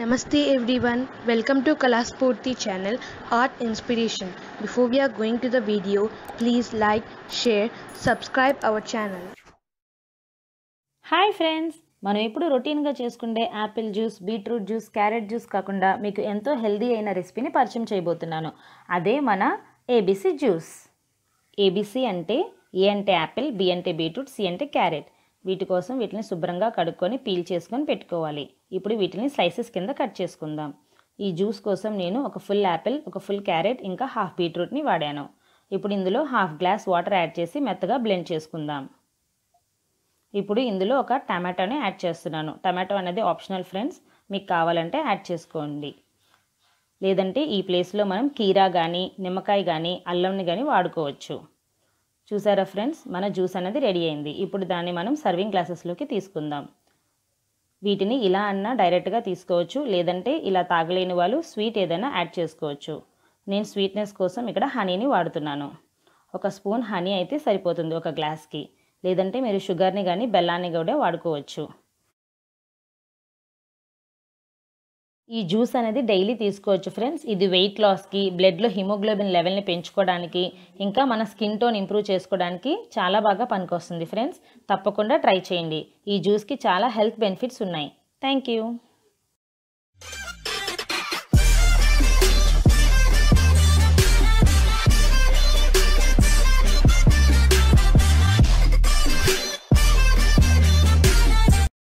Namaste everyone, welcome to Kalaspurti channel Art Inspiration. Before we are going to the video, please like, share, subscribe our channel. Hi friends మనం ఇప్పుడు రొటీన్గా చేసుకుండే apple juice beetroot juice carrot juice కాకుండా మీకు ఎంతో healthy అయిన రెసిపీని పరిచయం చేయబోతున్నాను అదే మన ఏబీసీ జ్యూస్ ఏబీసీ అంటే ఏ అంటే యాపిల్ బి అంటే బీట్రూట్ సి అంటే క్యారెట్ వీటి కోసం వీటిని శుభ్రంగా కడుక్కొని పీల్ చేసుకొని పెట్టుకోవాలి ఇప్పుడు వీటిని స్లైసెస్ కింద కట్ చేసుకుందాం ఈ జ్యూస్ కోసం నేను ఒక ఫుల్ యాపిల్ ఒక ఫుల్ క్యారెట్ ఇంకా హాఫ్ బీట్రూట్ని వాడాను ఇప్పుడు ఇందులో హాఫ్ గ్లాస్ వాటర్ యాడ్ చేసి మెత్తగా బ్లెండ్ చేసుకుందాం ఇప్పుడు ఇందులో ఒక టమాటోని యాడ్ చేస్తున్నాను టమాటో అనేది ఆప్షనల్ ఫ్రెండ్స్ మీకు కావాలంటే యాడ్ చేసుకోండి లేదంటే ఈ ప్లేస్లో మనం కీరా కానీ నిమ్మకాయ కానీ అల్లంని కానీ వాడుకోవచ్చు చూసారా ఫ్రెండ్స్ మన జ్యూస్ అనేది రెడీ అయింది ఇప్పుడు దాన్ని మనం సర్వింగ్ గ్లాసెస్లోకి తీసుకుందాం వీటిని ఇలా అన్నా డైరెక్ట్గా తీసుకోవచ్చు లేదంటే ఇలా తాగలేని వాళ్ళు స్వీట్ ఏదైనా యాడ్ చేసుకోవచ్చు నేను స్వీట్నెస్ కోసం ఇక్కడ హనీని వాడుతున్నాను ఒక స్పూన్ హనీ అయితే సరిపోతుంది ఒక గ్లాస్కి లేదంటే మీరు షుగర్ని కానీ బెల్లాన్ని కూడా వాడుకోవచ్చు ఈ జ్యూస్ అనేది డైలీ తీసుకోవచ్చు ఫ్రెండ్స్ ఇది వెయిట్ లాస్కి బ్లడ్లో హిమోగ్లోబిన్ లెవెల్ని పెంచుకోవడానికి ఇంకా మన స్కిన్ టోన్ ఇంప్రూవ్ చేసుకోవడానికి చాలా బాగా పనికొస్తుంది ఫ్రెండ్స్ తప్పకుండా ట్రై చేయండి ఈ జ్యూస్కి చాలా హెల్త్ బెనిఫిట్స్ ఉన్నాయి థ్యాంక్